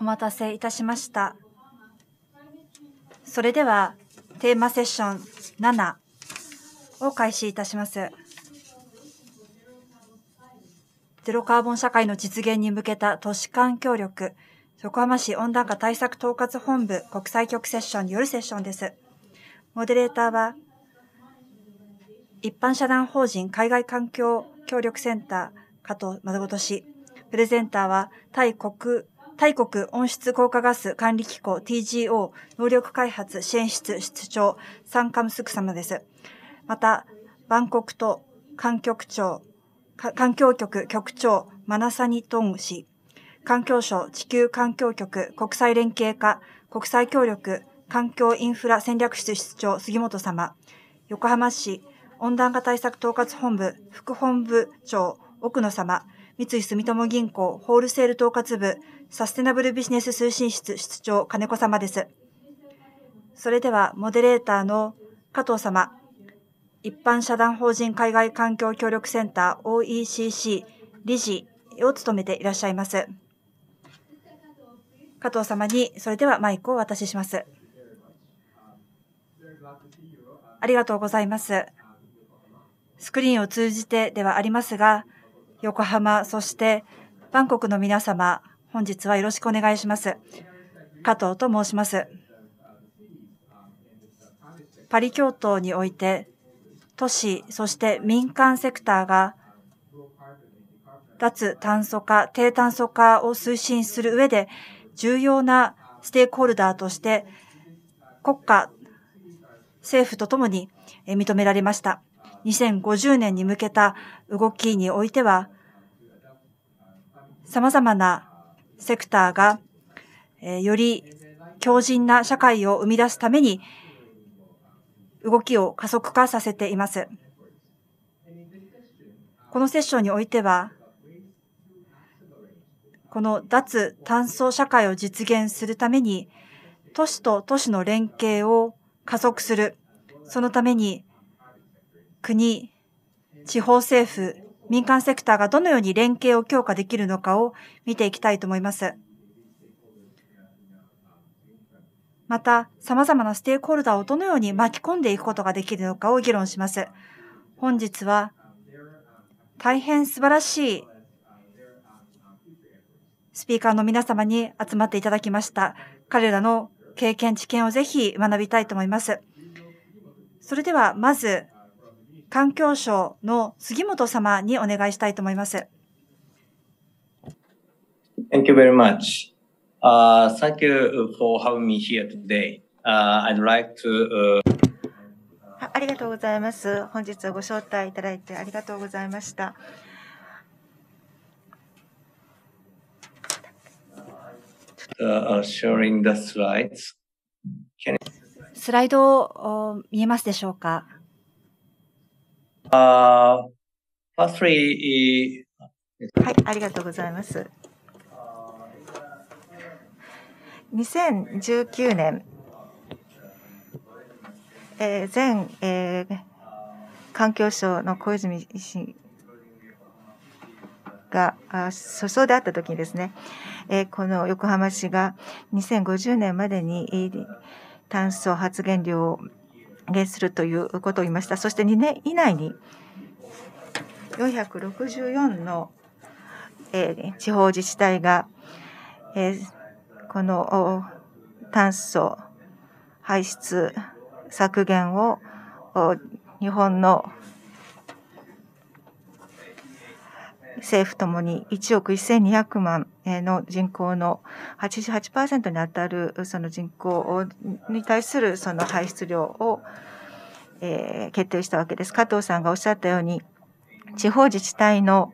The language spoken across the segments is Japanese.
お待たせいたしました。それでは、テーマセッション7を開始いたします。ゼロカーボン社会の実現に向けた都市間協力、横浜市温暖化対策統括本部国際局セッションによるセッションです。モデレーターは、一般社団法人海外環境協力センター加藤とし、プレゼンターは、タイ国大国温室効果ガス管理機構 TGO 能力開発支援室室長サンカムスク様です。また、バンコクと環境庁、環境局局長マナサニトン氏、環境省地球環境局国際連携課国際協力環境インフラ戦略室室長杉本様、横浜市温暖化対策統括本部副本部長奥野様、三井住友銀行ホールセール統括部サステナブルビジネス推進室室長金子様です。それではモデレーターの加藤様、一般社団法人海外環境協力センター OECC 理事を務めていらっしゃいます。加藤様にそれではマイクをお渡しします。ありがとうございます。スクリーンを通じてではありますが、横浜、そしてバンコクの皆様、本日はよろしくお願いします。加藤と申します。パリ協闘において、都市、そして民間セクターが脱炭素化、低炭素化を推進する上で重要なステークホルダーとして国家、政府とともに認められました。2050年に向けた動きにおいては、様々なセクターが、えより強靭な社会を生み出すために、動きを加速化させています。このセッションにおいては、この脱炭素社会を実現するために、都市と都市の連携を加速する。そのために、国、地方政府、民間セクターがどのように連携を強化できるのかを見ていきたいと思います。また、様々なステークホルダーをどのように巻き込んでいくことができるのかを議論します。本日は、大変素晴らしいスピーカーの皆様に集まっていただきました。彼らの経験、知見をぜひ学びたいと思います。それでは、まず、環境省の杉本様にお願いしたいと思います。Thank you very much. Uh, thank you for having me here today. Uh, I'd like to. Uh... ありがとうございます。本日はご招待いただいてありがとうございました。Uh, sharing the slides. Can... スライド見えますでしょうかあ h f i r s はい、ありがとうございます。2019年、えー、前、えー、環境省の小泉医師が訴訟であった時にですね、えー、この横浜市が2050年までに炭素発現量を減するということを言いました。そして2年以内に464の、えー、地方自治体が、えー、この炭素排出削減を日本の政府ともに1億1200万の人口の88%に当たるその人口に対するその排出量をえー、決定したわけです。加藤さんがおっしゃったように、地方自治体の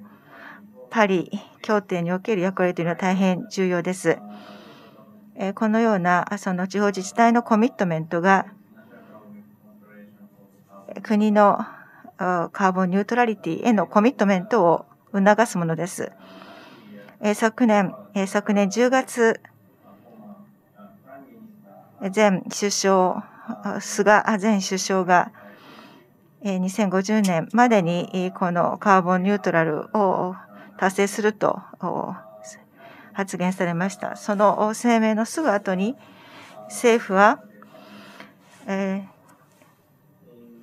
パリ協定における役割というのは大変重要です。えー、このようなその地方自治体のコミットメントが国のカーボンニュートラリティへのコミットメントを促すものです。え昨年、え昨年10月、前首相菅前首相が2050年までにこのカーボンニュートラルを達成すると発言されました。その声明のすぐ後に政府は、え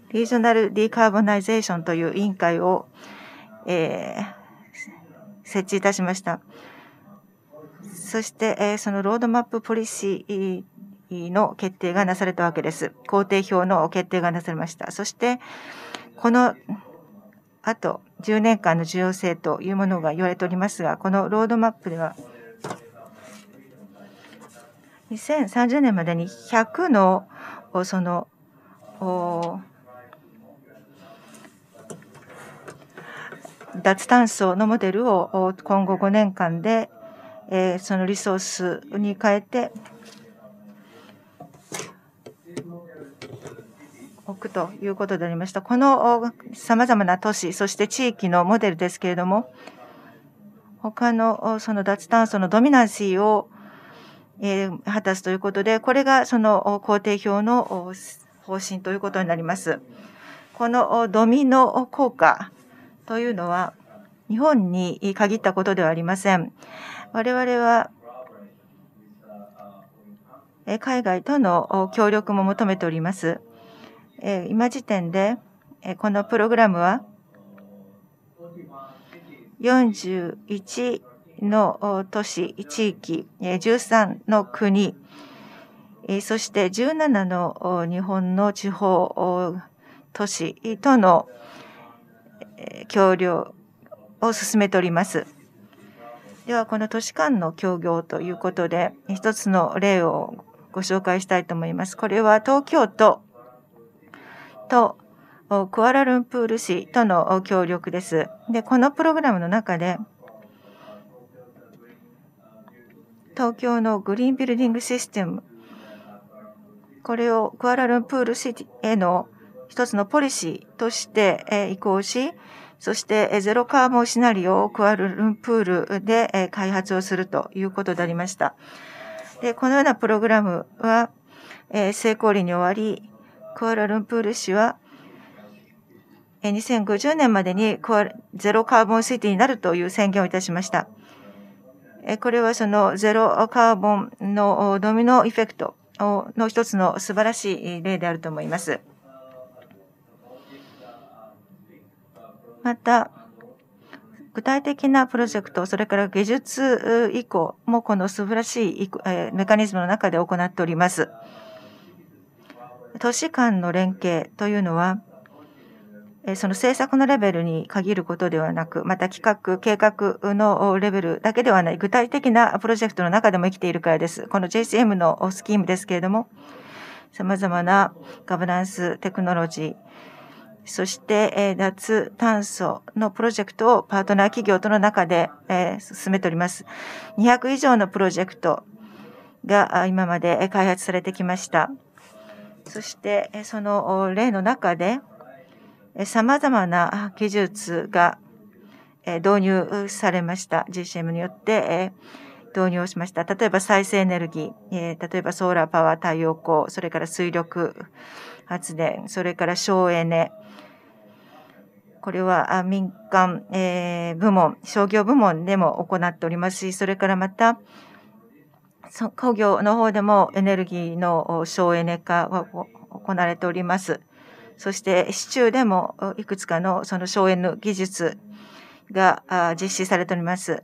ー、リージョナルディカーボナイゼーションという委員会を、えー、設置いたしました。そして、えー、そのロードマップポリシーの決定がなされたわけです。工程表の決定がなされました。そして、このあと10年間の重要性というものが言われておりますが、このロードマップでは、2030年までに100のその脱炭素のモデルを今後5年間でそのリソースに変えて区ということでありました。このさまざまな都市、そして地域のモデルですけれども、他のその脱炭素のドミナンシーを果たすということで、これがその工程表の方針ということになります。このドミノ効果というのは、日本に限ったことではありません。我々は海外との協力も求めております。え今時点で、えこのプログラムは41の都市、地域、13の国、そして17の日本の地方都市との協力を進めております。では、この都市間の協業ということで、一つの例をご紹介したいと思います。これは東京都とクアラルンプール市との協力です。で、このプログラムの中で、東京のグリーンビルディングシステム、これをクアラルンプール市への一つのポリシーとして移行し、そしてゼロカーボンシナリオをクアラルンプールで開発をするということでありました。で、このようなプログラムは成功例に終わり、コアラルンプール市は2050年までにゼロカーボンシティになるという宣言をいたしました。これはそのゼロカーボンのドミノエフェクトの一つの素晴らしい例であると思います。また、具体的なプロジェクト、それから技術移行もこの素晴らしいメカニズムの中で行っております。都市間の連携というのは、その政策のレベルに限ることではなく、また企画、計画のレベルだけではない、具体的なプロジェクトの中でも生きているからです。この JCM のスキームですけれども、様々なガバナンス、テクノロジー、そして脱炭素のプロジェクトをパートナー企業との中で進めております。200以上のプロジェクトが今まで開発されてきました。そしてその例の中でさまざまな技術が導入されました GCM によって導入をしました例えば再生エネルギー例えばソーラーパワー太陽光それから水力発電それから省エネこれは民間部門商業部門でも行っておりますしそれからまた工業の方でもエネルギーの省エネ化は行われております。そして市中でもいくつかのその省エネ技術が実施されております。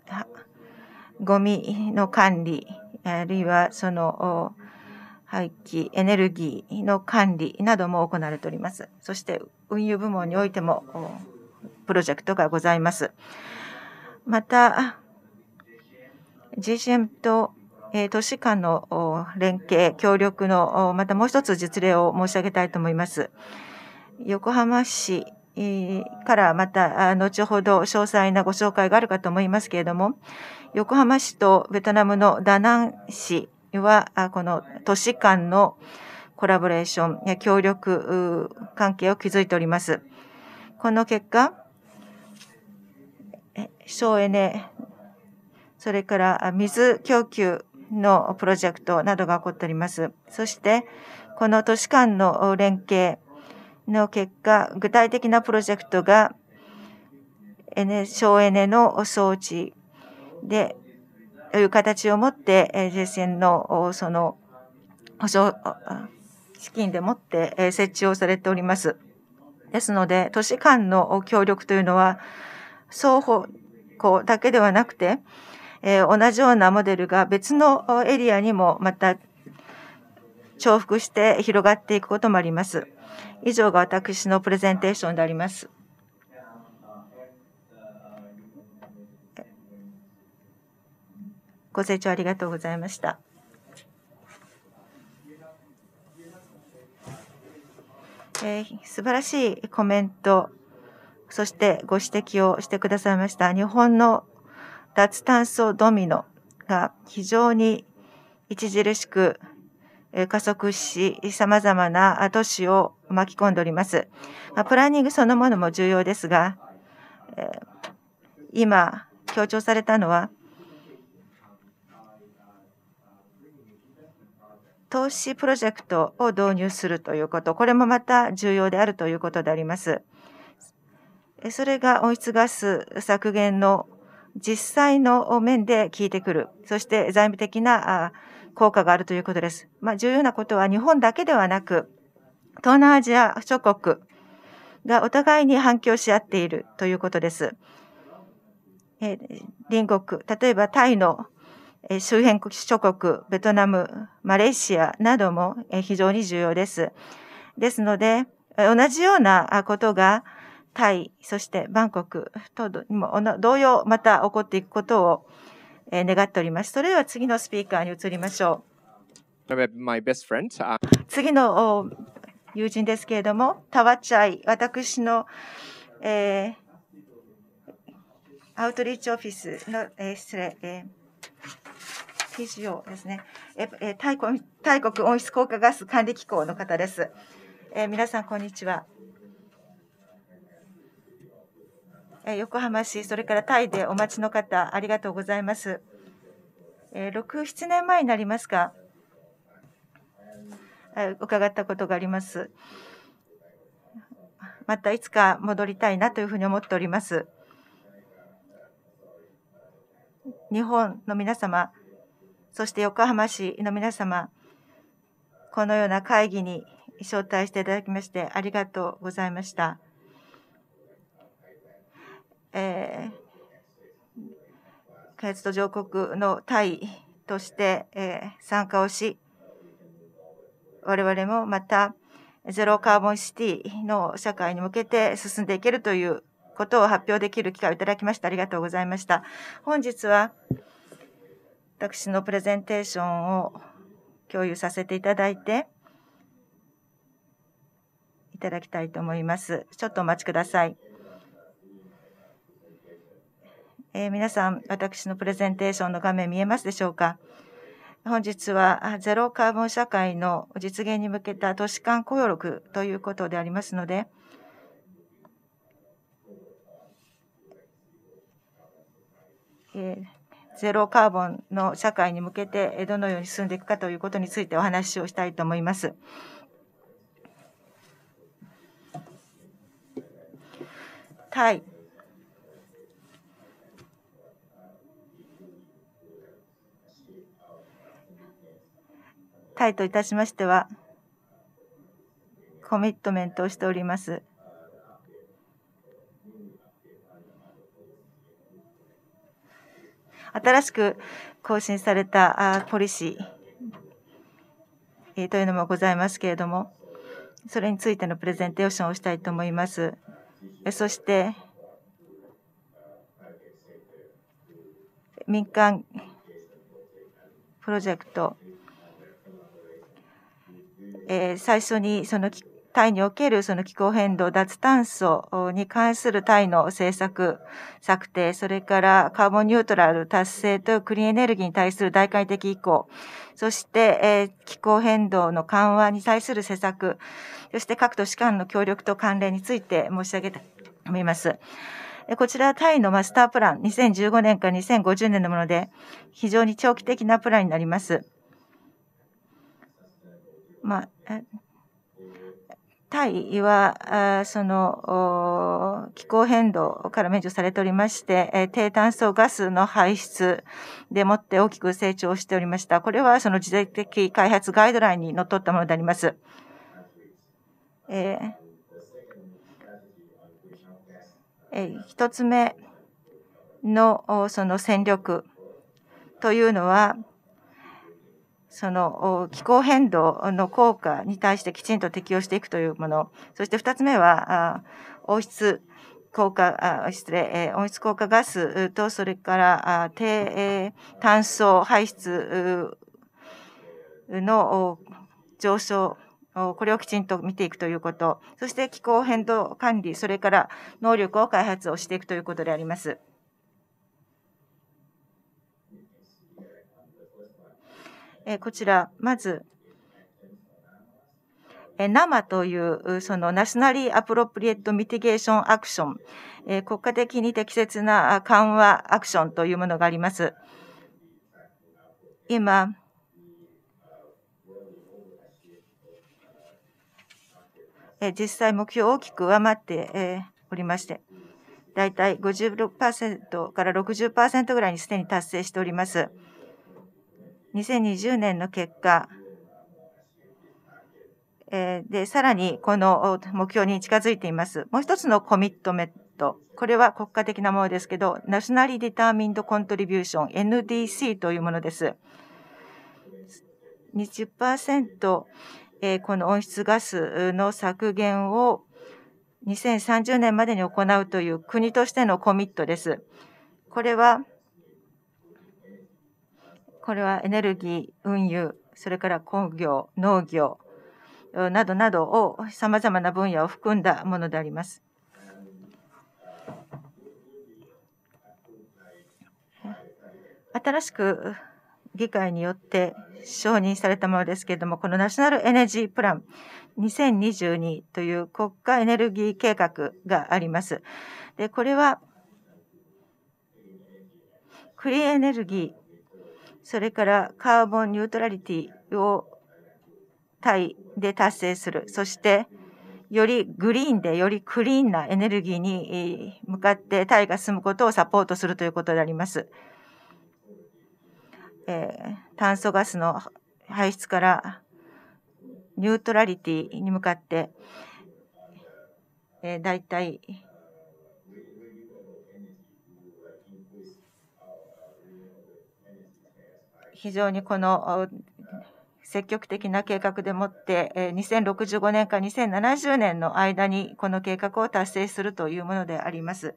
ゴミの管理、あるいはその廃棄、エネルギーの管理なども行われております。そして運輸部門においてもプロジェクトがございます。また、GCM とえ都市間の連携、協力の、またもう一つ実例を申し上げたいと思います。横浜市からまた後ほど詳細なご紹介があるかと思いますけれども、横浜市とベトナムのダナン市は、この都市間のコラボレーション、協力関係を築いております。この結果、省エネ、それから水供給のプロジェクトなどが起こっております。そして、この都市間の連携の結果、具体的なプロジェクトが、省エネの装置で、という形をもって、税線の、その、保証、資金でもって設置をされております。ですので、都市間の協力というのは、双方だけではなくて、えー、同じようなモデルが別のエリアにもまた重複して広がっていくこともあります。以上が私のプレゼンテーションであります。ご清聴ありがとうございました。えー、素晴らしいコメント、そしてご指摘をしてくださいました。日本の脱炭素ドミノが非常に著しく加速し、様々な都市を巻き込んでおります。プランニングそのものも重要ですが、今強調されたのは、投資プロジェクトを導入するということ、これもまた重要であるということであります。それが温室ガス削減の実際の面で効いてくる。そして財務的な効果があるということです。まあ、重要なことは日本だけではなく、東南アジア諸国がお互いに反響し合っているということです。え隣国、例えばタイの周辺諸国、ベトナム、マレーシアなども非常に重要です。ですので、同じようなことがタイ、そしてバンコクとも同様また起こっていくことを願っております。それでは次のスピーカーに移りましょう。次の友人ですけれども、タワチャイ、私の、えー、アウトリーチオフィスの、えー、失礼、えー、PGO ですね、えー、タイ国温室効果ガス管理機構の方です。えー、皆さん、こんにちは。横浜市、それからタイでお待ちの方、ありがとうございます。え6、7年前になりますか、伺ったことがあります。またいつか戻りたいなというふうに思っております。日本の皆様、そして横浜市の皆様、このような会議に招待していただきましてありがとうございました。えー、開発途上国の対として、えー、参加をし、我々もまたゼロカーボンシティの社会に向けて進んでいけるということを発表できる機会をいただきましてありがとうございました。本日は私のプレゼンテーションを共有させていただいていただきたいと思います。ちょっとお待ちください。えー、皆さん、私のプレゼンテーションの画面見えますでしょうか。本日はゼロカーボン社会の実現に向けた都市間雇用力ということでありますので、えー、ゼロカーボンの社会に向けてどのように進んでいくかということについてお話をしたいと思います。タイタイといたしましては、コミットメントをしております。新しく更新されたポリシーというのもございますけれども、それについてのプレゼンテーションをしたいと思います。そして、民間プロジェクトえー、最初にそのタイにおけるその気候変動、脱炭素に関するタイの政策策定、それからカーボンニュートラル達成とクリーンエネルギーに対する大会的移行、そして、えー、気候変動の緩和に対する施策、そして各都市間の協力と関連について申し上げたと思います。こちらはタイのマスタープラン、2015年から2050年のもので、非常に長期的なプランになります。まあタイは、その、気候変動から免除されておりまして、低炭素ガスの排出でもって大きく成長しておりました。これはその時代的開発ガイドラインにのっとったものであります。えー、一つ目のその戦力というのは、その気候変動の効果に対してきちんと適用していくというもの、そして2つ目は、温室効果、失礼、温室効果ガスと、それから低炭素排出の上昇、これをきちんと見ていくということ、そして気候変動管理、それから能力を開発をしていくということであります。えこちら、まず、生というそのナショナリーアプロプリエットミティゲーションアクション、え国家的に適切な緩和アクションというものがあります。今、え実際目標を大きく上回って、えおりまして、だいたい56%から60%ぐらいにすでに達成しております。2020年の結果、で、さらにこの目標に近づいています。もう一つのコミットメント。これは国家的なものですけど、ナショナリディターミンドコントリビューション NDC というものです。20%、えこの温室ガスの削減を2030年までに行うという国としてのコミットです。これはこれはエネルギー運輸それから工業農業などなどをさまざまな分野を含んだものであります。新しく議会によって承認されたものですけれども、このナショナルエネジープラン2022という国家エネルギー計画があります。でこれはクリーンエネルギーそれからカーボンニュートラリティをタイで達成する。そして、よりグリーンでよりクリーンなエネルギーに向かってタイが進むことをサポートするということであります。えー、炭素ガスの排出からニュートラリティに向かって、えー、大体非常にこの積極的な計画でもって、2065年か2070年の間にこの計画を達成するというものであります。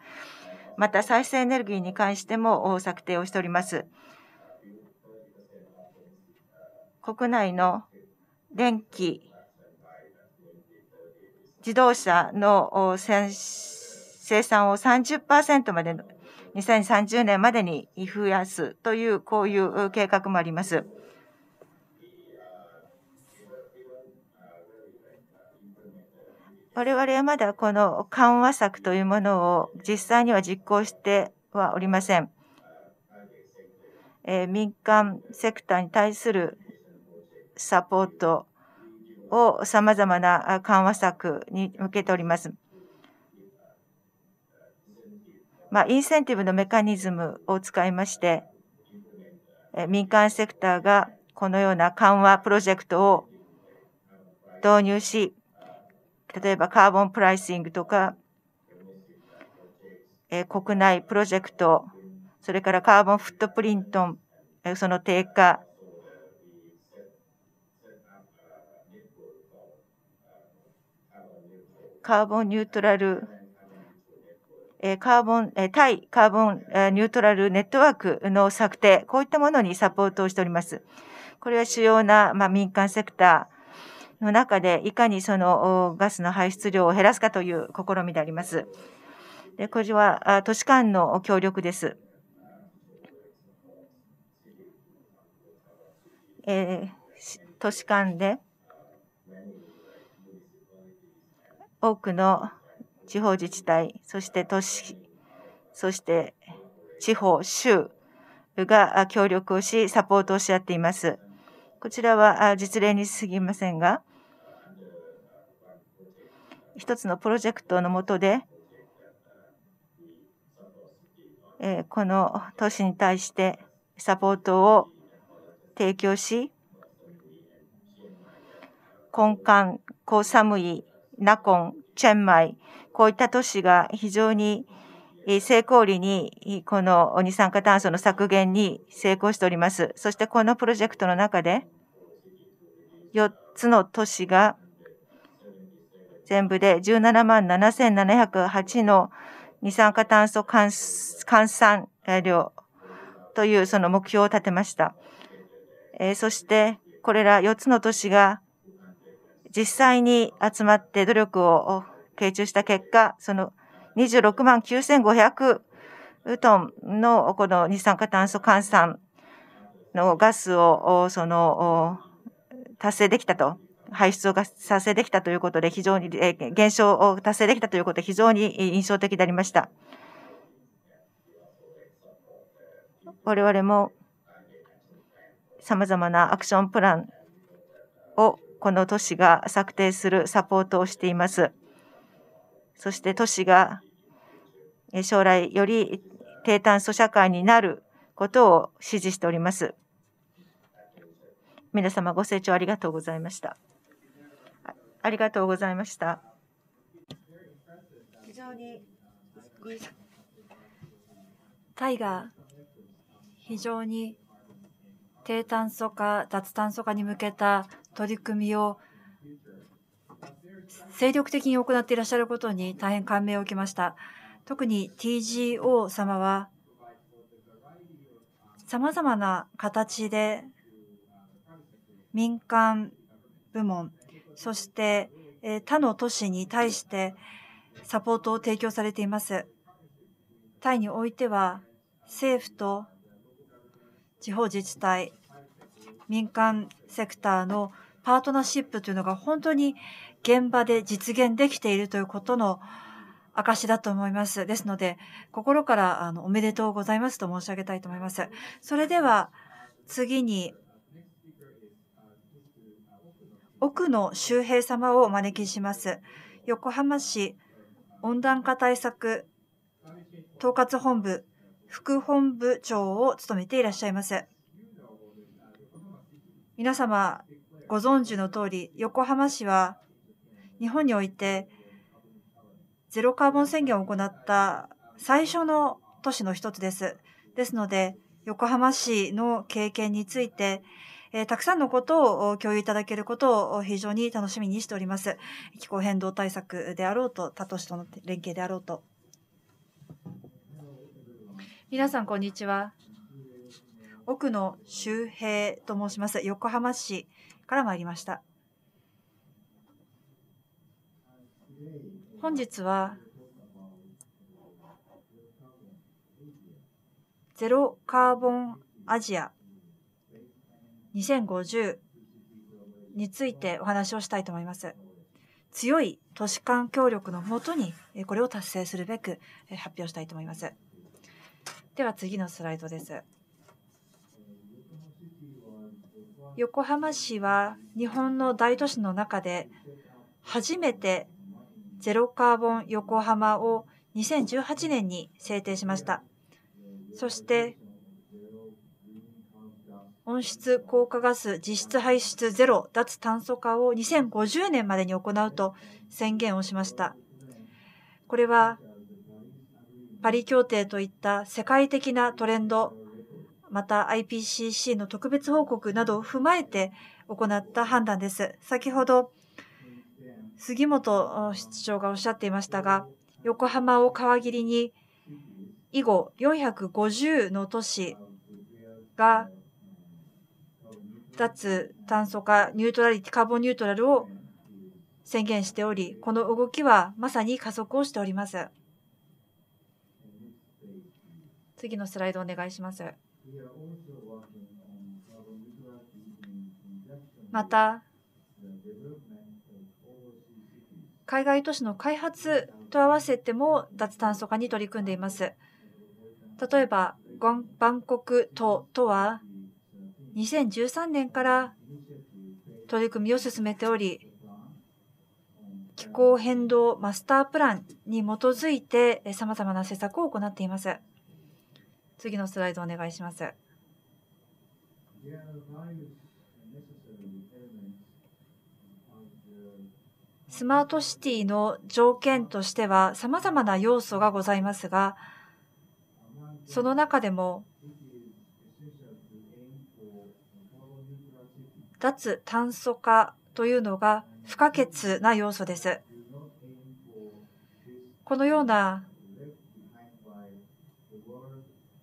また再生エネルギーに関しても策定をしております。国内の電気、自動車の生産を30%まで2030年までに増やすというこういう計画もあります。我々はまだこの緩和策というものを実際には実行してはおりません。えー、民間セクターに対するサポートをさまざまな緩和策に向けております。まあ、インセンティブのメカニズムを使いまして、民間セクターがこのような緩和プロジェクトを導入し、例えばカーボンプライシングとか、国内プロジェクト、それからカーボンフットプリント、その低下、カーボンニュートラルカーボン、対カーボンニュートラルネットワークの策定、こういったものにサポートをしております。これは主要な、まあ、民間セクターの中で、いかにそのガスの排出量を減らすかという試みであります。でこれは都市間の協力です。えー、都市間で多くの地方自治体、そして都市、そして地方、州が協力をし、サポートをし合っています。こちらは実例に過ぎませんが、一つのプロジェクトの下で、この都市に対してサポートを提供し、根幹、コウサムイ、ナコン、チェンマイ、こういった都市が非常に成功裏にこの二酸化炭素の削減に成功しております。そしてこのプロジェクトの中で4つの都市が全部で17万7708の二酸化炭素換算量というその目標を立てました。えそしてこれら4つの都市が実際に集まって努力を傾注した結果、その26万9500トンのこの二酸化炭素換算のガスを、その、達成できたと。排出を達成できたということで非常に、減少を達成できたということで非常に印象的でありました。我々もさまざまなアクションプランをこの都市が策定するサポートをしています。そして都市が将来より低炭素社会になることを支持しております。皆様ご清聴ありがとうございました。ありがとうございました。非常にタイが非常に低炭素化、脱炭素化に向けた取り組みを精力的に行っていらっしゃることに大変感銘を受けました。特に TGO 様は、さまざまな形で民間部門、そして他の都市に対してサポートを提供されています。タイにおいては、政府と地方自治体、民間セクターのパートナーシップというのが本当に現場で実現できているということの証だと思います。ですので、心からあのおめでとうございますと申し上げたいと思います。それでは、次に、奥野周平様をお招きします。横浜市温暖化対策統括本部副本部長を務めていらっしゃいます。皆様ご存知の通り、横浜市は日本においてゼロカーボン宣言を行った最初の都市の一つです。ですので、横浜市の経験について、えー、たくさんのことを共有いただけることを非常に楽しみにしております。気候変動対策であろうと、他都市との連携であろうと。皆さん、こんにちは。奥野周平と申します。横浜市から参りました。本日はゼロカーボンアジア2050についてお話をしたいと思います。強い都市間協力のもとにこれを達成するべく発表したいと思います。では次のスライドです。横浜市は日本の大都市の中で初めてゼロカーボン横浜を2018年に制定しました。そして、温室効果ガス実質排出ゼロ脱炭素化を2050年までに行うと宣言をしました。これはパリ協定といった世界的なトレンド、また IPCC の特別報告などを踏まえて行った判断です。先ほど杉本室長がおっしゃっていましたが、横浜を皮切りに、以後450の都市が脱炭素化、ニュートラリティ、カーボンニュートラルを宣言しており、この動きはまさに加速をしております。次のスライドお願いします。また、海外都市の開発と合わせても脱炭素化に取り組んでいます。例えば、バンコク都とは、2013年から取り組みを進めており、気候変動マスタープランに基づいて様々な施策を行っています。次のスライドお願いします。スマートシティの条件としては様々な要素がございますが、その中でも、脱炭素化というのが不可欠な要素です。このような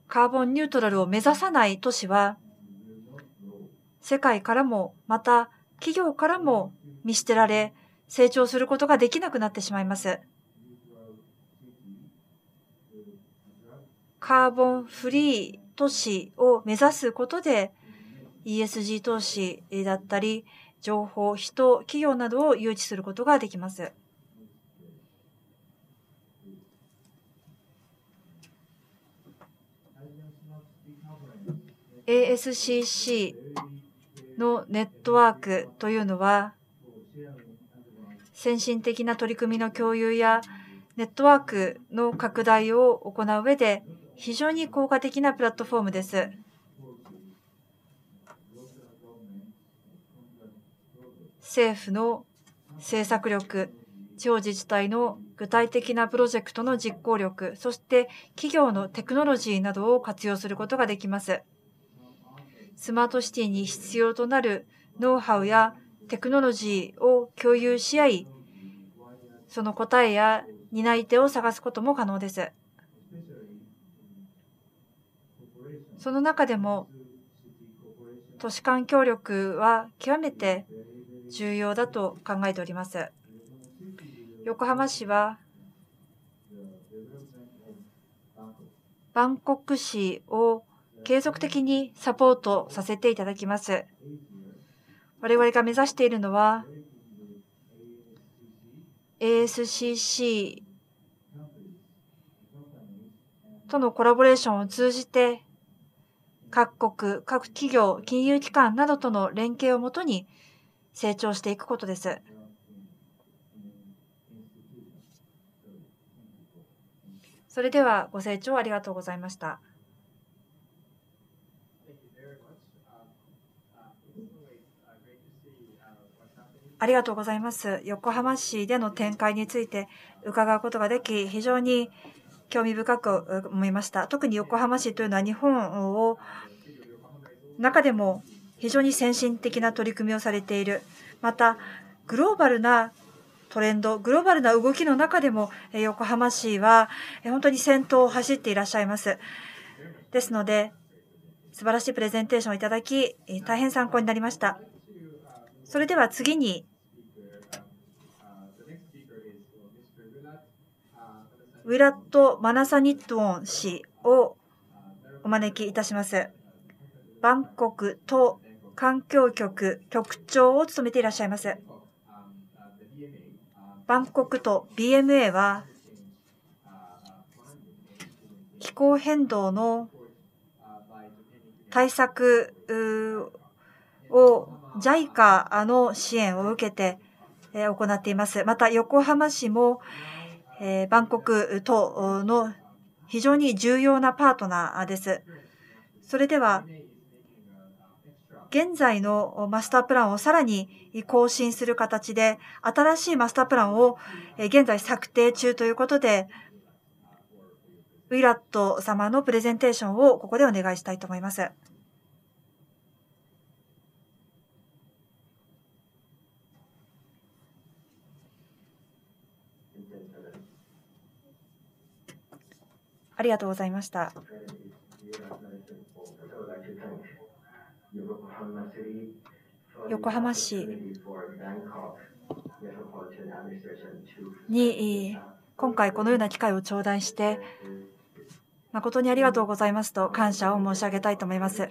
カーボンニュートラルを目指さない都市は、世界からも、また企業からも見捨てられ、成長することができなくなってしまいます。カーボンフリー都市を目指すことで ESG 投資だったり、情報、人、企業などを誘致することができます。ASCC のネットワークというのは先進的な取り組みの共有やネットワークの拡大を行う上で非常に効果的なプラットフォームです。政府の政策力、地方自治体の具体的なプロジェクトの実行力、そして企業のテクノロジーなどを活用することができます。スマートシティに必要となるノウハウやテクノロジーを共有し合い、その答えや担い手を探すことも可能です。その中でも、都市間協力は極めて重要だと考えております。横浜市は、バンコク市を継続的にサポートさせていただきます。我々が目指しているのは ASCC とのコラボレーションを通じて各国、各企業、金融機関などとの連携をもとに成長していくことです。それではご清聴ありがとうございました。ありがとうございます。横浜市での展開について伺うことができ、非常に興味深く思いました。特に横浜市というのは日本を中でも非常に先進的な取り組みをされている。また、グローバルなトレンド、グローバルな動きの中でも横浜市は本当に先頭を走っていらっしゃいます。ですので、素晴らしいプレゼンテーションをいただき、大変参考になりました。それでは次にウィラット・マナサニットン氏をお招きいたします。バンコク都環境局局長を務めていらっしゃいます。バンコク都 BMA は気候変動の対策を JICA の支援を受けて行っています。また横浜市もバンコク等の非常に重要なパートナーです。それでは、現在のマスタープランをさらに更新する形で、新しいマスタープランを現在策定中ということで、ウィラット様のプレゼンテーションをここでお願いしたいと思います。ありがとうございました。横浜市に今回このような機会を頂戴して誠にありがとうございますと感謝を申し上げたいと思います。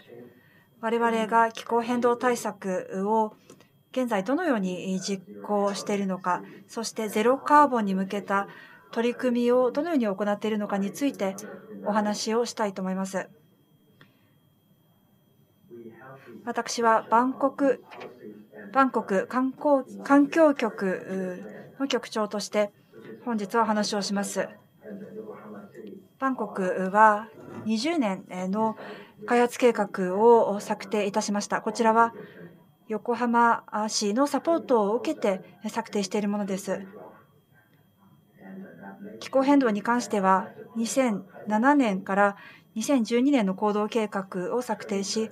我々が気候変動対策を現在どのように実行しているのか、そしてゼロカーボンに向けた取り組みをどのように行っているのかについてお話をしたいと思います。私はバンコク、バンコク観光環境局の局長として本日は話をします。バンコクは20年の開発計画を策定いたしました。こちらは横浜市のサポートを受けて策定しているものです。気候変動に関しては2007年から2012年の行動計画を策定し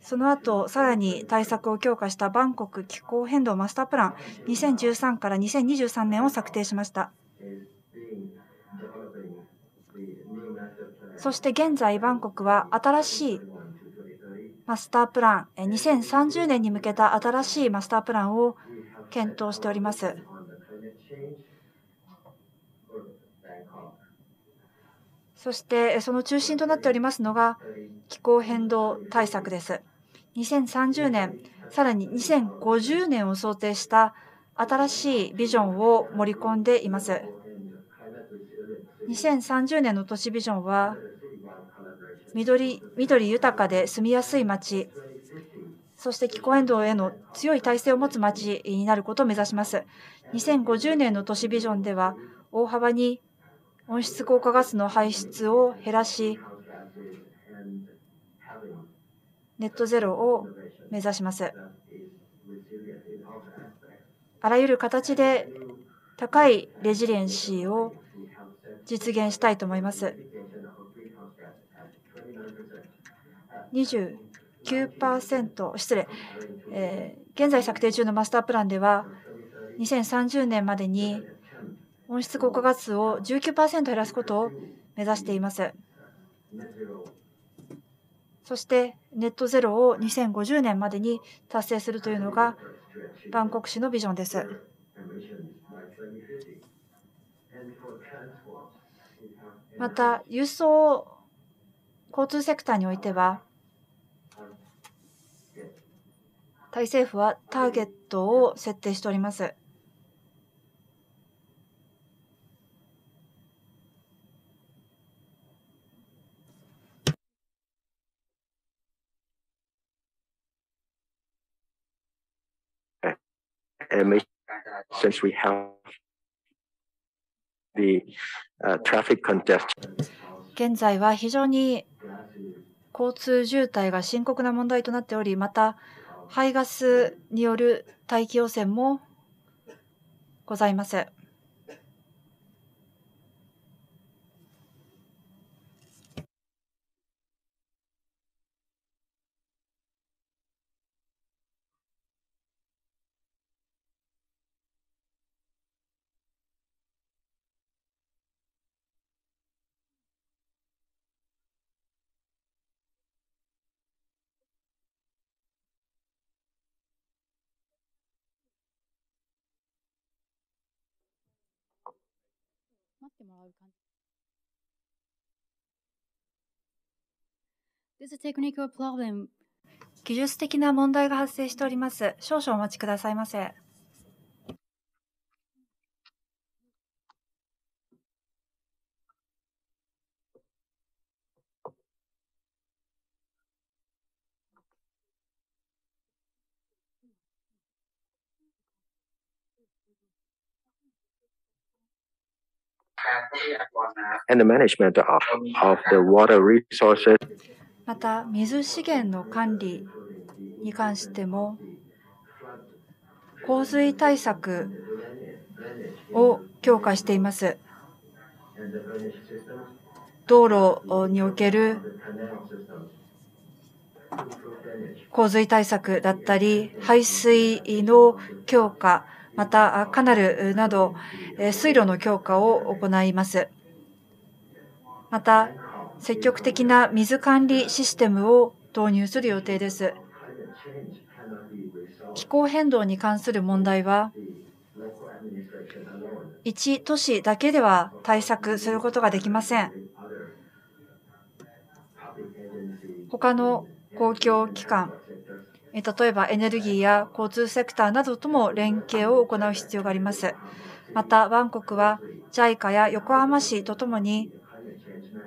その後さらに対策を強化したバンコク気候変動マスタープラン2013から2023年を策定しましたそして現在バンコクは新しいマスタープラン2030年に向けた新しいマスタープランを検討しております。そしてその中心となっておりますのが気候変動対策です。2030年、さらに2050年を想定した新しいビジョンを盛り込んでいます。2030年の都市ビジョンは緑緑豊かで住みやすい街、そして気候変動への強い体制を持つ街になることを目指します。2050年の都市ビジョンでは大幅に温室効果ガスの排出を減らし、ネットゼロを目指します。あらゆる形で高いレジリエンシーを実現したいと思います。29%失礼、えー、現在策定中のマスタープランでは2030年までに温室効果ガスを19%減らすことを目指しています。そしてネットゼロを2050年までに達成するというのがバンコク市のビジョンです。また輸送交通セクターにおいてはタイ政府はターゲットを設定しております。make s n e we have the traffic congestion. 現在は非常に交通渋滞が深刻な問題となっており、また排ガスによる大気汚染もございます。待ってもらう感じ。t h s technical problem. 技術的な問題が発生しております。少々お待ちくださいませ。and the management of, of the water resources. また水資源の管理に関しても洪水対策を強化しています。道路における洪水対策だったり排水の強化また、カナルなど、水路の強化を行います。また、積極的な水管理システムを導入する予定です。気候変動に関する問題は、一都市だけでは対策することができません。他の公共機関、例えばエネルギーや交通セクターなどとも連携を行う必要があります。また、バンコクは JICA や横浜市とともに、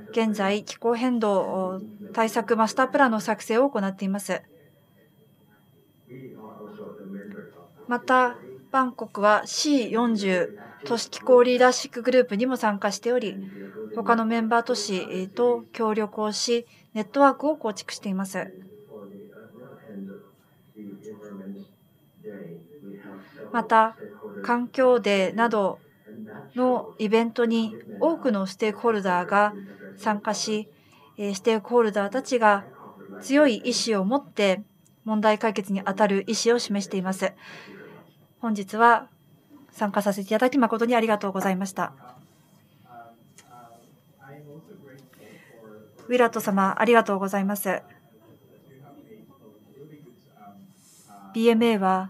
現在、気候変動対策マスタープランの作成を行っています。また、バンコクは C40 都市気候リーダーシップグループにも参加しており、他のメンバー都市と協力をし、ネットワークを構築しています。また、環境デーなどのイベントに多くのステークホルダーが参加し、ステークホルダーたちが強い意志を持って問題解決に当たる意思を示しています。本日は参加させていただき誠にありがとうございました。ウィラット様、ありがとうございます。BMA は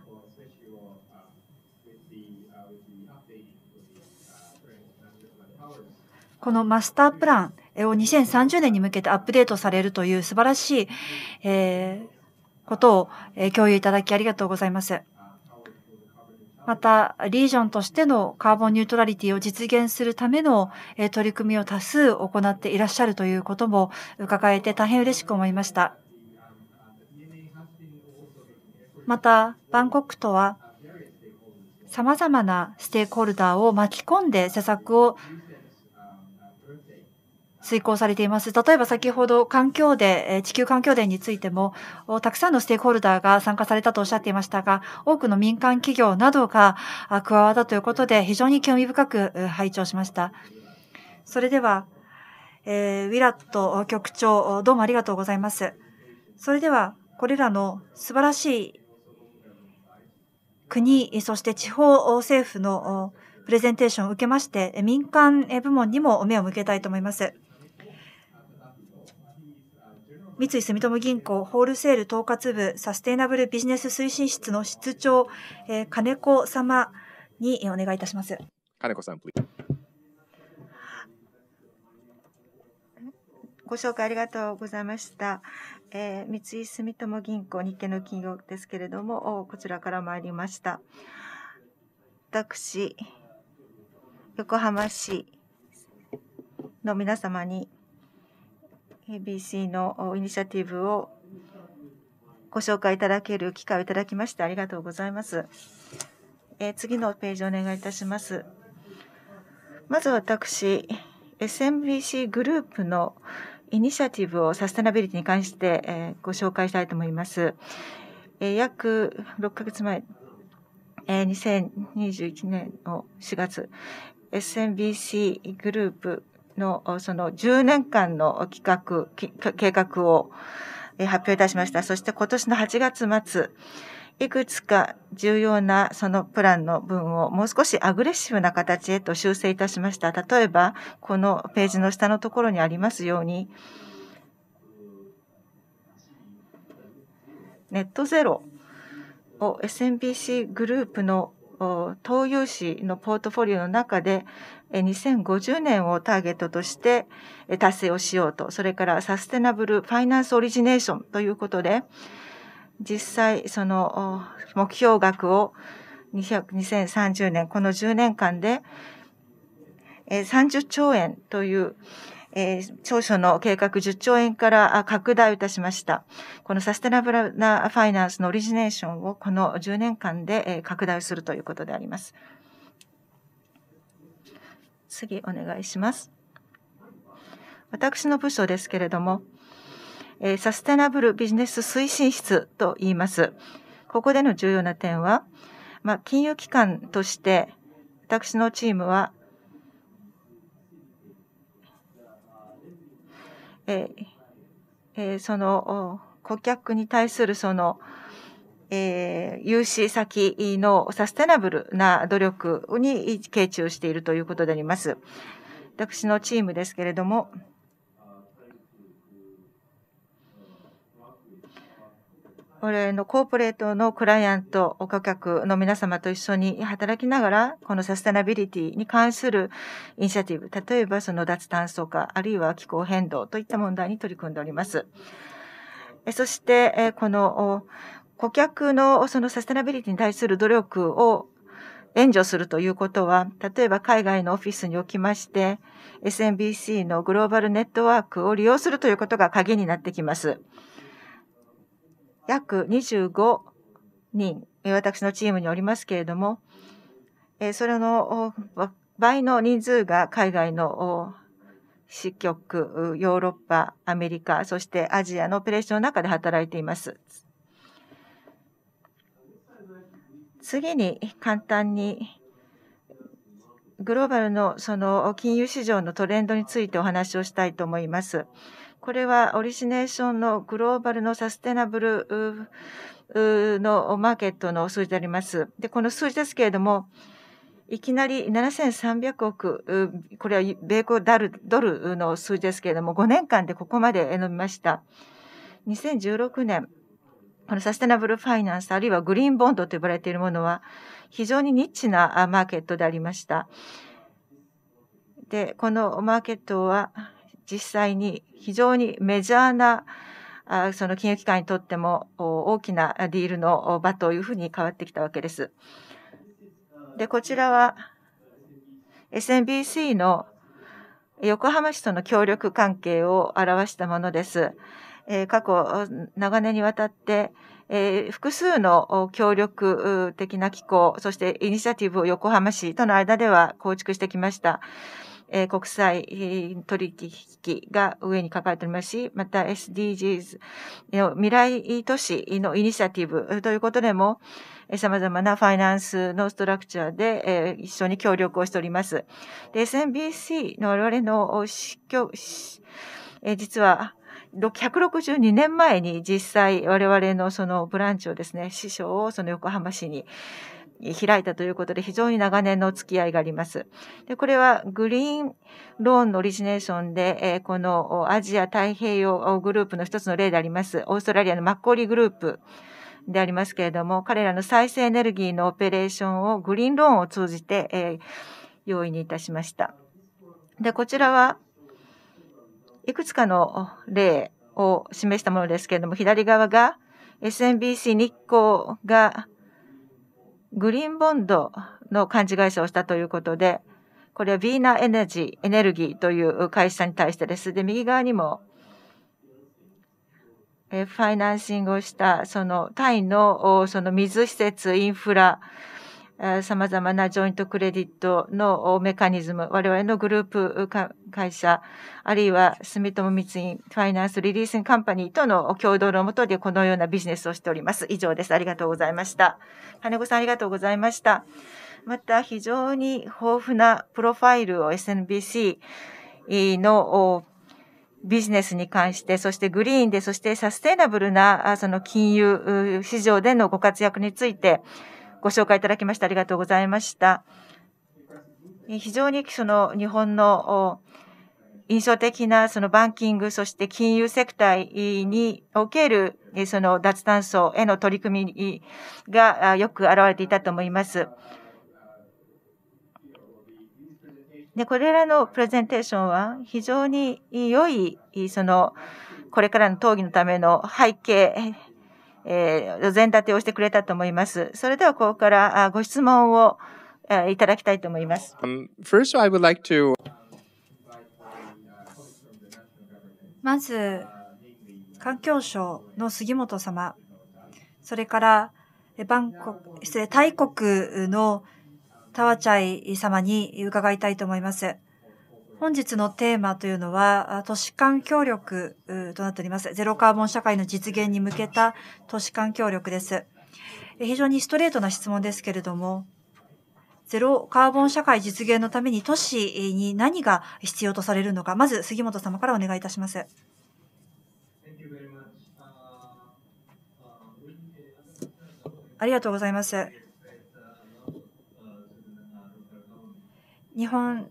このマスタープランを2030年に向けてアップデートされるという素晴らしい、えー、ことを共有いただきありがとうございます。また、リージョンとしてのカーボンニュートラリティを実現するための取り組みを多数行っていらっしゃるということも伺えて大変嬉しく思いました。また、バンコクとは、様々なステークホルダーを巻き込んで施策を遂行されています。例えば先ほど環境で、地球環境でについても、たくさんのステークホルダーが参加されたとおっしゃっていましたが、多くの民間企業などが加わったということで、非常に興味深く拝聴しました。それでは、えー、ウィラット局長、どうもありがとうございます。それでは、これらの素晴らしい国、そして地方政府のプレゼンテーションを受けまして、民間部門にも目を向けたいと思います。三井住友銀行ホールセール統括部サステイナブルビジネス推進室の室長、え金子様にお願いいたします。金子さん、please. ご紹介ありがとうございました。えー、三井住友銀行日経の金業ですけれども、こちらから参りました。私、横浜市の皆様に ABC のイニシアティブをご紹介いただける機会をいただきましてありがとうございます。えー、次のページお願いいたします。まず私、SMBC グループのイニシアティブをサステナビリティに関して、えご紹介したいと思います。え約6ヶ月前、え2021年の4月、SMBC グループのその10年間の企画、計画を発表いたしました。そして今年の8月末、いくつか重要なそのプランの文をもう少しアグレッシブな形へと修正いたしました。例えば、このページの下のところにありますように、ネットゼロを SMBC グループの投融資のポートフォリオの中で2050年をターゲットとして達成をしようと、それからサステナブルファイナンスオリジネーションということで、実際その目標額を2030年この10年間で30兆円という長所の計画10兆円から拡大いたしました。このサステナブルなファイナンスのオリジネーションをこの10年間で拡大するということであります。次お願いします。私の部署ですけれども、えサステナブルビジネス推進室と言います。ここでの重要な点は、まあ、金融機関として私のチームは、えーえー、その顧客に対するその、えー、融資先のサステナブルな努力に傾注しているということであります。私のチームですけれども、我々のコーポレートのクライアント、お顧客の皆様と一緒に働きながら、このサステナビリティに関するイニシアティブ、例えばその脱炭素化、あるいは気候変動といった問題に取り組んでおります。そして、この顧客のそのサステナビリティに対する努力を援助するということは、例えば海外のオフィスにおきまして、SMBC のグローバルネットワークを利用するということが鍵になってきます。約25人、私のチームにおりますけれども、それの倍の人数が海外の支局、ヨーロッパ、アメリカ、そしてアジアのオペレーションの中で働いています。次に簡単にグローバルのその金融市場のトレンドについてお話をしたいと思います。これはオリジネーションのグローバルのサステナブルのマーケットの数字であります。で、この数字ですけれども、いきなり7300億、これは米国ダルドルの数字ですけれども、5年間でここまで伸びました。2016年、このサステナブルファイナンス、あるいはグリーンボンドと呼ばれているものは、非常にニッチなマーケットでありました。で、このマーケットは、実際に非常にメジャーなその金融機関にとっても大きなディールの場というふうに変わってきたわけです。で、こちらは SMBC の横浜市との協力関係を表したものです。え過去長年にわたって、え複数の協力的な機構、そしてイニシアティブを横浜市との間では構築してきました。えー、国際取引が上に書かれておりますし、また SDGs の未来都市のイニシアティブということでも、様々なファイナンスのストラクチャーで、えー、一緒に協力をしております。で、SMBC の我々の支局、えー、実は、162年前に実際我々のそのブランチをですね、師匠をその横浜市に開いたということで、非常に長年の付き合いがあります。でこれはグリーンローンのオリジネーションで、えこのアジア太平洋グループの一つの例であります、オーストラリアのマッコーリグループ。でありますけれども、彼らの再生エネルギーのオペレーションをグリーンローンを通じて、え用意にいたしました。で、こちらはいくつかの例を示したものですけれども、左側が SMBC 日光がグリーンボンドの勘違い者をしたということで、これはビーナエネジー、エネルギーという会社に対してです。で、右側にも、えファイナンシングをした、そのタイのその水施設、インフラ、さまざまなジョイントクレディットのメカニズム、我々のグループ会社、あるいは住友三井ファイナンスリリースカンパニーとの共同のもとでこのようなビジネスをしております。以上です。ありがとうございました。金子さん、ありがとうございました。また、非常に豊富なプロファイルを SNBC のビジネスに関して、そしてグリーンで、そしてサステイナブルなその金融市場でのご活躍について、ご紹介いただきましてありがとうございました。非常にその日本の印象的なそのバンキング、そして金融セクターにおけるその脱炭素への取り組みがよく表れていたと思います。でこれらのプレゼンテーションは非常に良いそのこれからの討議のための背景えー、前立てをしてくれたと思います。それではここからあご質問をえいただきたいと思います。First, I would like to... まず、環境省の杉本様、それから、バンコク、失礼、タイ国のタワチャイ様に伺いたいと思います。本日のテーマというのは、都市間協力となっております。ゼロカーボン社会の実現に向けた都市間協力です。非常にストレートな質問ですけれども、ゼロカーボン社会実現のために都市に何が必要とされるのか、まず杉本様からお願いいたします。ありがとうございます。日本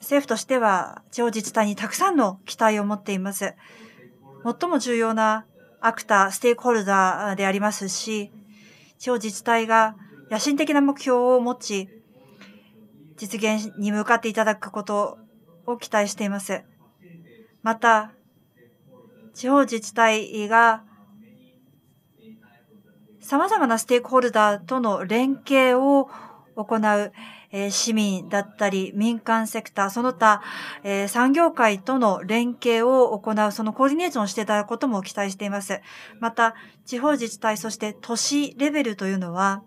政府としては地方自治体にたくさんの期待を持っています。最も重要なアクター、ステークホルダーでありますし、地方自治体が野心的な目標を持ち、実現に向かっていただくことを期待しています。また、地方自治体が様々なステークホルダーとの連携を行うえー、市民だったり民間セクター、その他、えー、産業界との連携を行う、そのコーディネーションをしていただくことも期待しています。また、地方自治体、そして都市レベルというのは、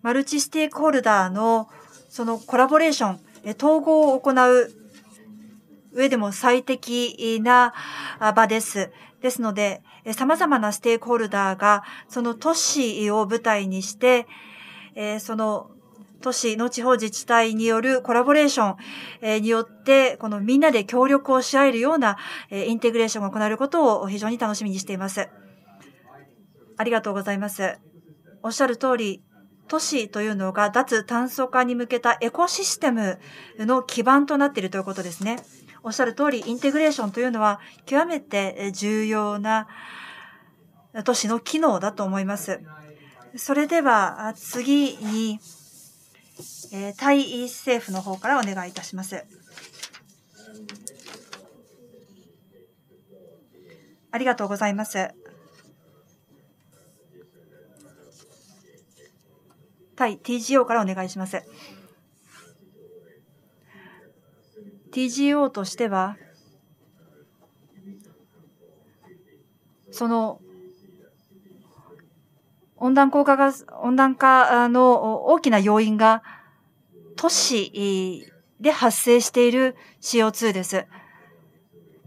マルチステークホルダーのそのコラボレーション、統合を行う上でも最適な場です。ですので、様々なステークホルダーがその都市を舞台にして、えー、その都市の地方自治体によるコラボレーション、えー、によって、このみんなで協力をし合えるような、えー、インテグレーションが行われることを非常に楽しみにしています。ありがとうございます。おっしゃる通り、都市というのが脱炭素化に向けたエコシステムの基盤となっているということですね。おっしゃる通り、インテグレーションというのは極めて重要な都市の機能だと思います。それでは次に、えー、タイ政府の方からお願いいたします。ありがとうございます。タイ TGO からお願いします。TGO としては、その温暖効果が、温暖化の大きな要因が都市で発生している CO2 です。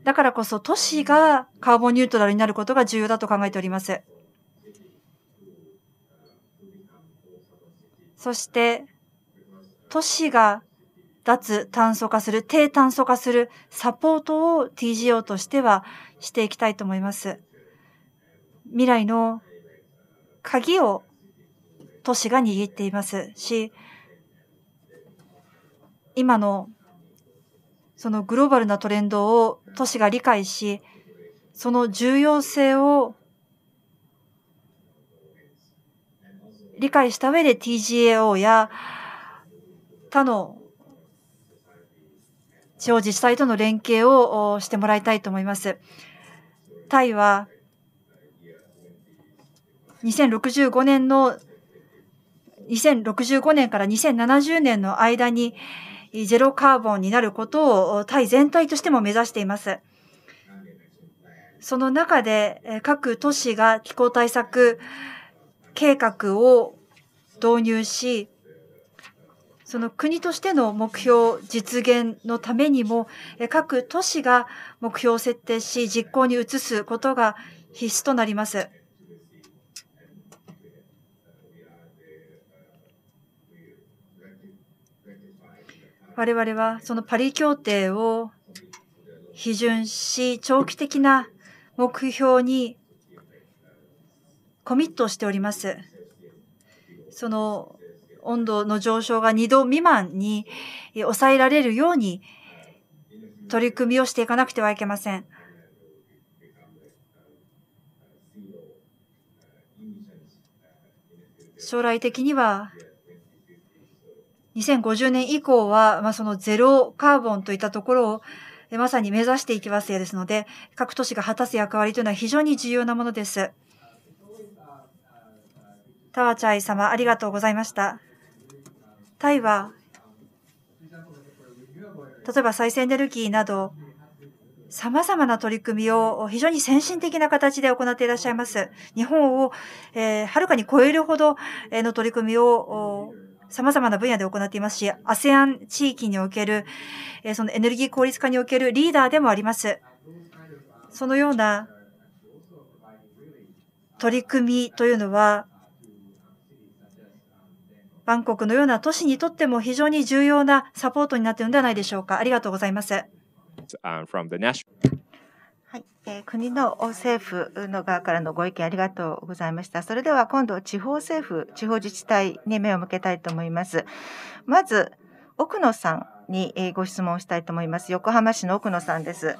だからこそ都市がカーボンニュートラルになることが重要だと考えております。そして、都市が脱炭素化する、低炭素化するサポートを TGO としてはしていきたいと思います。未来の鍵を都市が握っていますし、今のそのグローバルなトレンドを都市が理解し、その重要性を理解した上で TGAO や他の地方自治体との連携をしてもらいたいと思います。タイは2065年の、2065年から2070年の間にゼロカーボンになることをタイ全体としても目指しています。その中で各都市が気候対策計画を導入し、その国としての目標実現のためにも、各都市が目標を設定し、実行に移すことが必須となります。我々はそのパリ協定を批准し、長期的な目標にコミットしております。その温度の上昇が2度未満に抑えられるように取り組みをしていかなくてはいけません。将来的には2050年以降は、まあ、そのゼロカーボンといったところをまさに目指していきますですので、各都市が果たす役割というのは非常に重要なものです。タワチャイ様、ありがとうございました。タイは、例えば再生エネルギーなど、様々な取り組みを非常に先進的な形で行っていらっしゃいます。日本を、えー、はるかに超えるほどの取り組みを様々な分野で行っていますし、ASEAN 地域における、えそのエネルギー効率化におけるリーダーでもあります。そのような取り組みというのは、バンコクのような都市にとっても非常に重要なサポートになっているのではないでしょうか。ありがとうございます。はい、えー、国の政府の側からのご意見ありがとうございました。それでは今度、地方政府、地方自治体に目を向けたいと思います。まず、奥野さんにご質問をしたいと思います。横浜市の奥野さんです。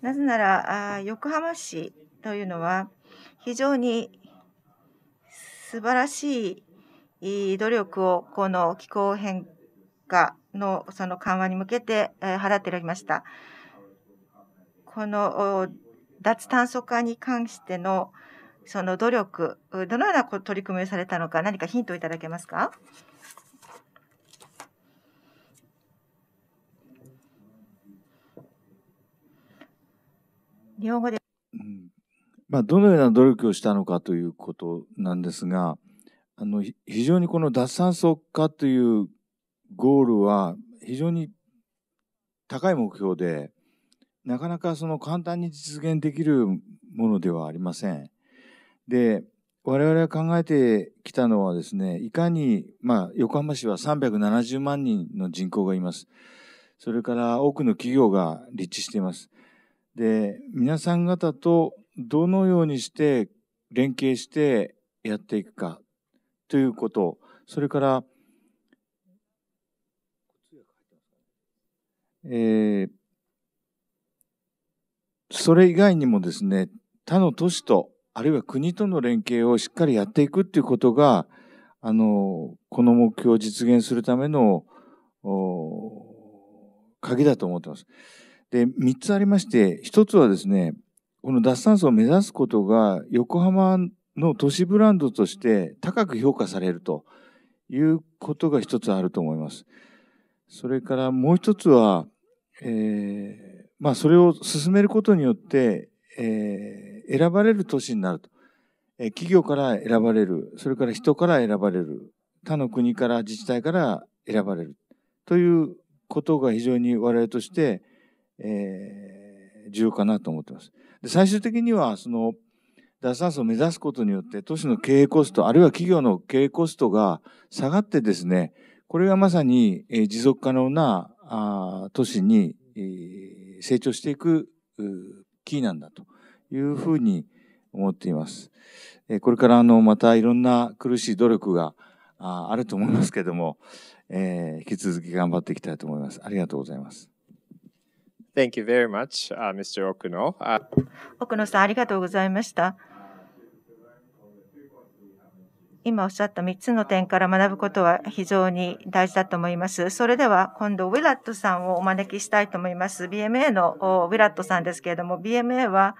なぜなら、あ横浜市というのは、非常に素晴らしい努力を、この気候変化のその緩和に向けて払っておりました。この脱炭素化に関してのその努力、どのような取り組みをされたのか、何かヒントをいただけますか。日本語で、うんまあ、どのような努力をしたのかということなんですがあの非常にこの脱炭素化というゴールは非常に高い目標でなかなかその簡単に実現できるものではありません。で、我々が考えてきたのはですね、いかに、まあ、横浜市は370万人の人口がいます。それから多くの企業が立地しています。で、皆さん方とどのようにして連携してやっていくかということ、それから、えー、それ以外にもですね、他の都市と、あるいは国との連携をしっかりやっていくっていうことが、あの、この目標を実現するための、鍵だと思ってます。で、3つありまして、1つはですね、この脱炭素を目指すことが、横浜の都市ブランドとして高く評価されるということが1つあると思います。それからもう1つは、えーまあ、それを進めることによって、えー、選ばれる都市になると、えー、企業から選ばれるそれから人から選ばれる他の国から自治体から選ばれるということが非常に我々として、えー、重要かなと思ってます。で最終的にはその脱炭素を目指すことによって都市の経営コストあるいは企業の経営コストが下がってですねこれがまさに持続可能な都市にえ成長していくキーなんだというふうに思っています。えこれからあのまたいろんな苦しい努力があると思いますけれども、え引き続き頑張っていきたいと思います。ありがとうございます。Thank you very much,、Mr. Okuno.、u 奥野さん、ありがとうございました。今おっしゃった3つの点から学ぶことは非常に大事だと思います。それでは今度ウィラットさんをお招きしたいと思います。BMA のウィラットさんですけれども、BMA は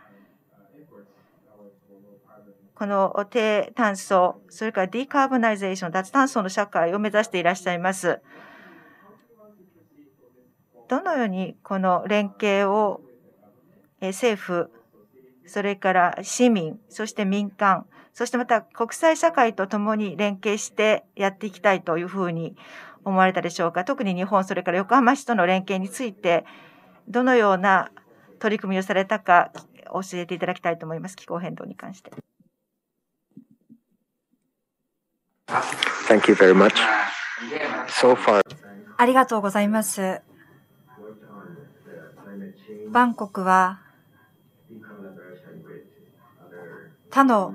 この低炭素、それからディカーボナイゼーション、脱炭素の社会を目指していらっしゃいます。どのようにこの連携を政府、それから市民、そして民間、そしてまた国際社会とともに連携してやっていきたいというふうに思われたでしょうか。特に日本、それから横浜市との連携について、どのような取り組みをされたか教えていただきたいと思います。気候変動に関して。Thank you very much. So far. ありがとうございます。バンコクは他の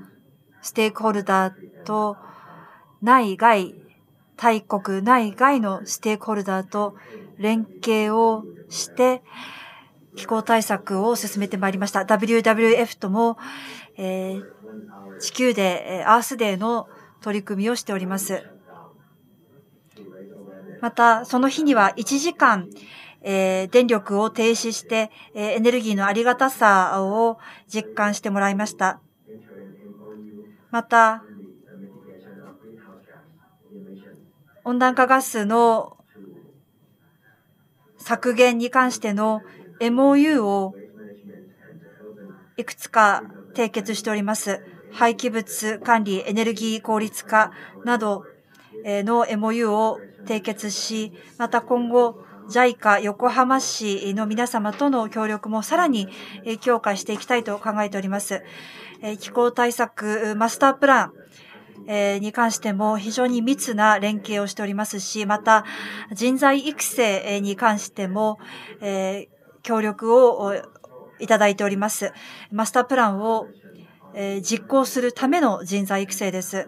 ステークホルダーと内外、大国内外のステークホルダーと連携をして、気候対策を進めてまいりました。WWF とも、えー、地球で、アースデーの取り組みをしております。また、その日には1時間、えー、電力を停止して、えエネルギーのありがたさを実感してもらいました。また、温暖化ガスの削減に関しての MOU をいくつか締結しております。廃棄物管理、エネルギー効率化などの MOU を締結し、また今後、JICA 横浜市の皆様との協力もさらに強化していきたいと考えております。え気候対策マスタープラン、えに関しても非常に密な連携をしておりますし、また人材育成に関しても、え協力をいただいております。マスタープランを、え実行するための人材育成です。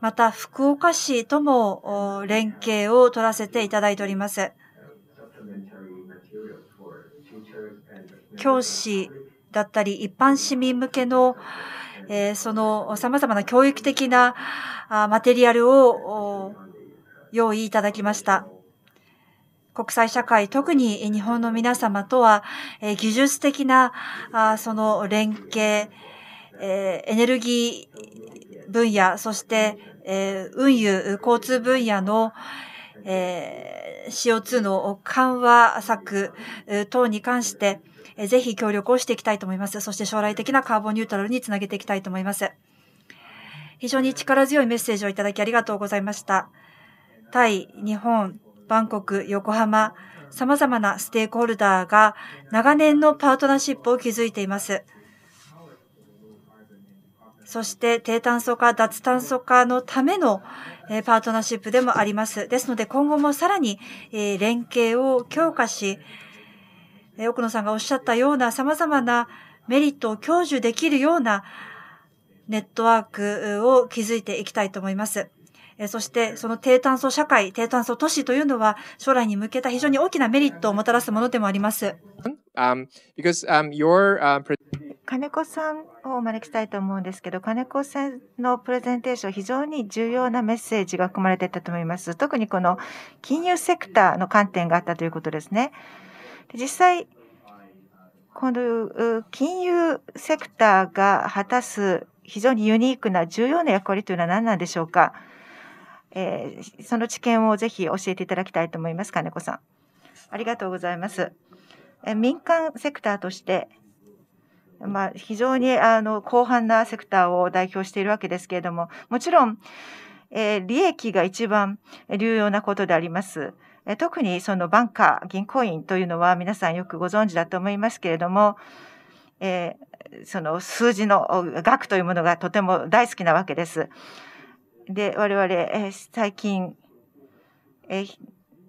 また、福岡市とも連携を取らせていただいております。教師だったり、一般市民向けの、えー、その様々な教育的なあマテリアルを用意いただきました。国際社会、特に日本の皆様とは、えー、技術的なあその連携、えー、エネルギー分野、そして、えー、運輸、交通分野の、えー、CO2 の緩和策等に関して、えぜひ協力をしていきたいと思います。そして将来的なカーボンニュートラルにつなげていきたいと思います。非常に力強いメッセージをいただきありがとうございました。タイ、日本、バンコク、横浜、様々なステークホルダーが長年のパートナーシップを築いています。そして低炭素化、脱炭素化のためのパートナーシップでもあります。ですので今後もさらに連携を強化し、え奥野さんがおっしゃったような様々なメリットを享受できるようなネットワークを築いていきたいと思います。そしてその低炭素社会、低炭素都市というのは将来に向けた非常に大きなメリットをもたらすものでもあります。金子さんをお招きしたいと思うんですけど、金子さんのプレゼンテーション、非常に重要なメッセージが含まれていたと思います。特にこの金融セクターの観点があったということですね。実際、この金融セクターが果たす非常にユニークな重要な役割というのは何なんでしょうか。えー、その知見をぜひ教えていただきたいと思います、金子さん。ありがとうございます。え民間セクターとして、まあ、非常にあの広範なセクターを代表しているわけですけれども、もちろん、えー、利益が一番重要なことであります。特にそのバンカー銀行員というのは皆さんよくご存知だと思いますけれども、えー、その数字の額というものがとても大好きなわけです。で我々、え最近、え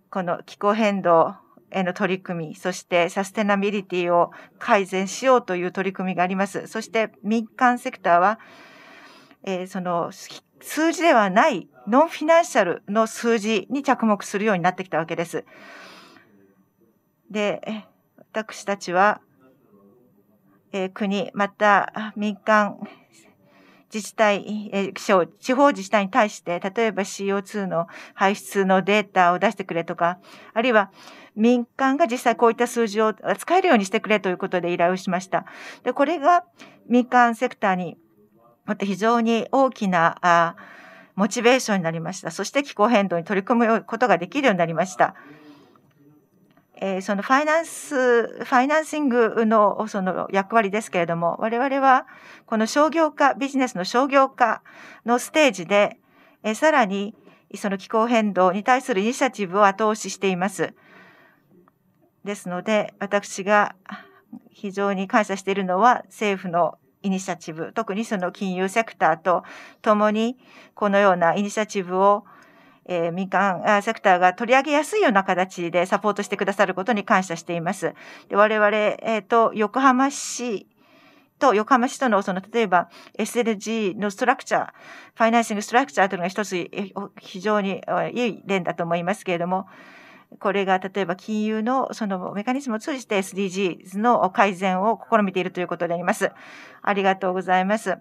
この気候変動への取り組み、そしてサステナビリティを改善しようという取り組みがあります。そして民間セクターはえー、その数字ではないノンフィナンシャルの数字に着目するようになってきたわけです。で、私たちは、えー、国、また民間、自治体、えー、地方自治体に対して、例えば CO2 の排出のデータを出してくれとか、あるいは民間が実際こういった数字を扱えるようにしてくれということで依頼をしました。で、これが民間セクターにまた非常に大きなあモチベーションになりました。そして気候変動に取り組むことができるようになりました。えー、そのファイナンス、ファイナンシングのその役割ですけれども、我々はこの商業化、ビジネスの商業化のステージで、えー、さらにその気候変動に対するイニシアチブを後押ししています。ですので、私が非常に感謝しているのは政府のイニシアチブ、特にその金融セクターとともに、このようなイニシアチブを、えー、民間セクターが取り上げやすいような形でサポートしてくださることに感謝しています。で我々、えーと、と横浜市と横浜市とのその例えば SLG のストラクチャー、ファイナンシングストラクチャーというのが一つ非常にいい例だと思いますけれども、これが例えば金融のそのメカニズムを通じて SDGs の改善を試みているということであります。ありがとうございます。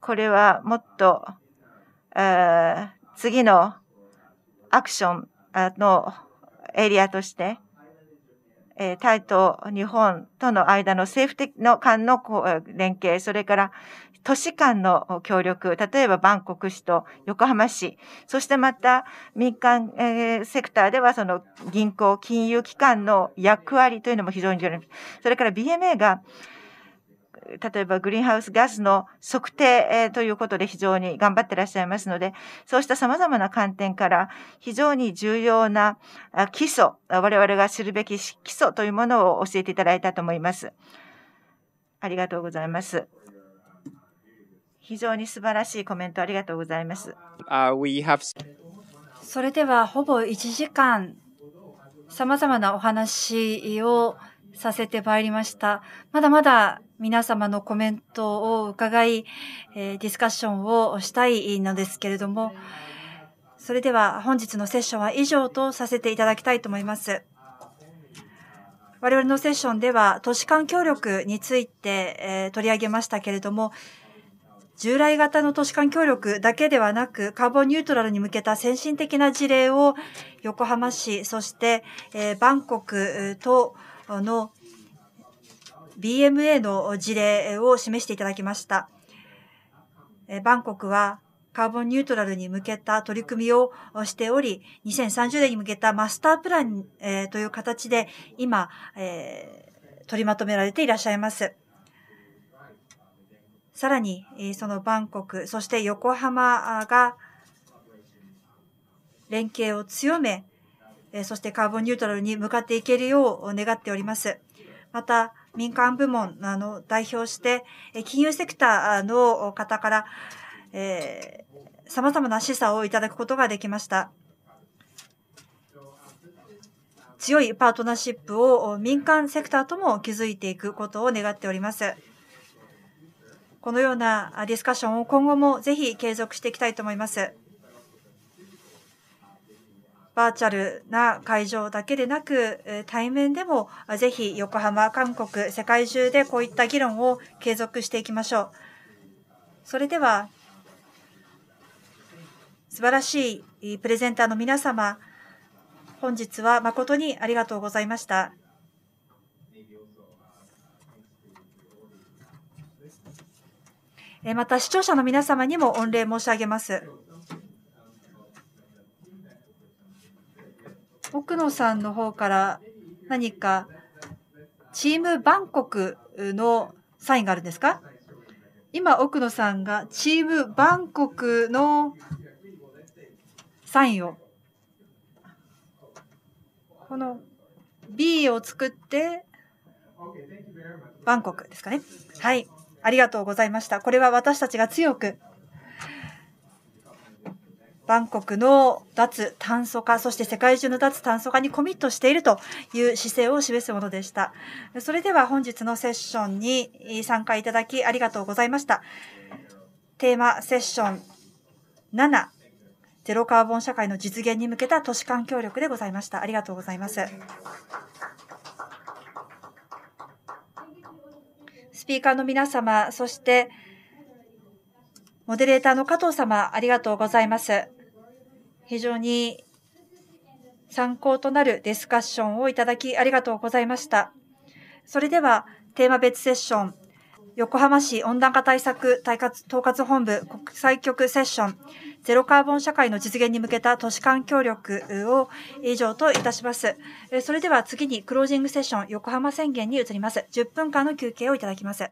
これはもっと、え次のアクションのエリアとして、えタイと日本との間の政府的の間の連携、それから都市間の協力、例えばバンコク市と横浜市、そしてまた民間、えー、セクターではその銀行、金融機関の役割というのも非常に重要です。それから BMA が例えばグリーンハウスガスの測定ということで非常に頑張ってらっしゃいますので、そうした様々な観点から非常に重要な基礎、我々が知るべき基礎というものを教えていただいたと思います。ありがとうございます。非常に素晴らしいコメントありがとうございます。それではほぼ1時間、様々なお話をさせてまいりました。まだまだ皆様のコメントを伺い、ディスカッションをしたいのですけれども、それでは本日のセッションは以上とさせていただきたいと思います。我々のセッションでは都市間協力について、え取り上げましたけれども、従来型の都市間協力だけではなく、カーボンニュートラルに向けた先進的な事例を横浜市、そして、えー、バンコク等の BMA の事例を示していただきました。えー、バンコクはカーボンニュートラルに向けた取り組みをしており、2030年に向けたマスタープラン、えー、という形で今、えー、取りまとめられていらっしゃいます。さらに、そのバンコク、そして横浜が連携を強め、そしてカーボンニュートラルに向かっていけるよう願っております。また、民間部門の代表して、金融セクターの方から、えー、様々な示唆をいただくことができました。強いパートナーシップを民間セクターとも築いていくことを願っております。このようなディスカッションを今後もぜひ継続していきたいと思います。バーチャルな会場だけでなく、対面でもぜひ横浜、韓国、世界中でこういった議論を継続していきましょう。それでは、素晴らしいプレゼンターの皆様、本日は誠にありがとうございました。また視聴者の皆様にも御礼申し上げます。奥野さんの方から何かチームバンコクのサインがあるんですか今、奥野さんがチームバンコクのサインをこの B を作ってバンコクですかね。はい。ありがとうございました。これは私たちが強く、バンコクの脱炭素化、そして世界中の脱炭素化にコミットしているという姿勢を示すものでした。それでは本日のセッションに参加いただきありがとうございました。テーマセッション7、ゼロカーボン社会の実現に向けた都市間協力でございました。ありがとうございます。スピーカーの皆様、そして、モデレーターの加藤様、ありがとうございます。非常に参考となるディスカッションをいただきありがとうございました。それでは、テーマ別セッション、横浜市温暖化対策統括本部国際局セッション、ゼロカーボン社会の実現に向けた都市間協力を以上といたします。それでは次にクロージングセッション横浜宣言に移ります。10分間の休憩をいただきます。